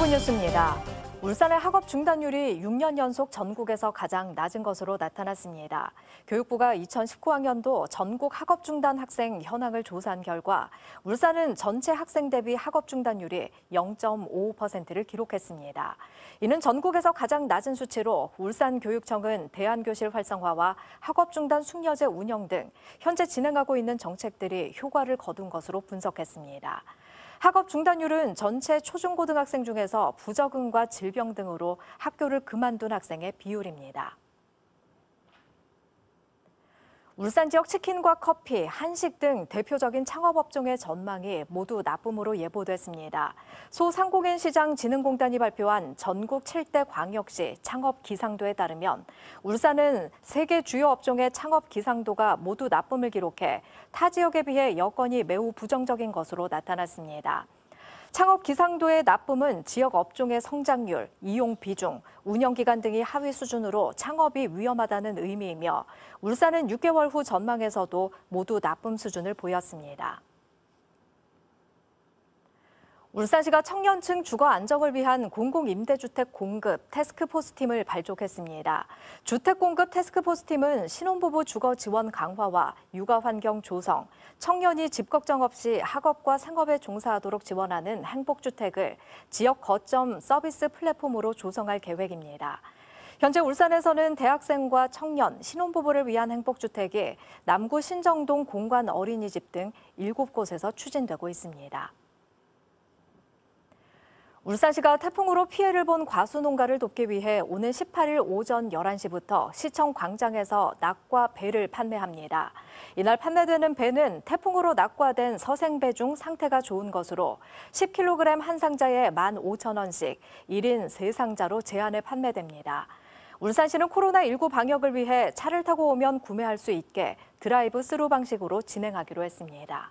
유튜브 뉴스입니다. 울산의 학업 중단율이 6년 연속 전국에서 가장 낮은 것으로 나타났습니다. 교육부가 2019학년도 전국 학업 중단 학생 현황을 조사한 결과 울산은 전체 학생 대비 학업 중단율이 0.55%를 기록했습니다. 이는 전국에서 가장 낮은 수치로 울산교육청은 대안교실 활성화와 학업 중단 숙려제 운영 등 현재 진행하고 있는 정책들이 효과를 거둔 것으로 분석했습니다. 학업 중단율은 전체 초중고등학생 중에서 부적응과 질병 등으로 학교를 그만둔 학생의 비율입니다. 울산 지역 치킨과 커피, 한식 등 대표적인 창업 업종의 전망이 모두 나쁨으로 예보됐습니다. 소상공인 시장 진흥공단이 발표한 전국 7대 광역시 창업 기상도에 따르면 울산은 세계 주요 업종의 창업 기상도가 모두 나쁨을 기록해 타 지역에 비해 여건이 매우 부정적인 것으로 나타났습니다. 창업 기상도의 납품은 지역 업종의 성장률, 이용 비중, 운영 기간 등이 하위 수준으로 창업이 위험하다는 의미이며 울산은 6개월 후 전망에서도 모두 납품 수준을 보였습니다. 울산시가 청년층 주거 안정을 위한 공공임대주택 공급 테스크포스팀을 발족했습니다. 주택공급 테스크포스팀은 신혼부부 주거 지원 강화와 육아환경 조성, 청년이 집 걱정 없이 학업과 생업에 종사하도록 지원하는 행복주택을 지역 거점 서비스 플랫폼으로 조성할 계획입니다. 현재 울산에서는 대학생과 청년, 신혼부부를 위한 행복주택이 남구 신정동 공관 어린이집 등 7곳에서 추진되고 있습니다. 울산시가 태풍으로 피해를 본 과수 농가를 돕기 위해 오는 18일 오전 11시부터 시청 광장에서 낙과 배를 판매합니다. 이날 판매되는 배는 태풍으로 낙과된 서생배 중 상태가 좋은 것으로 10kg 한 상자에 15,000원씩 1인 3상자로 제한해 판매됩니다. 울산시는 코로나19 방역을 위해 차를 타고 오면 구매할 수 있게 드라이브 스루 방식으로 진행하기로 했습니다.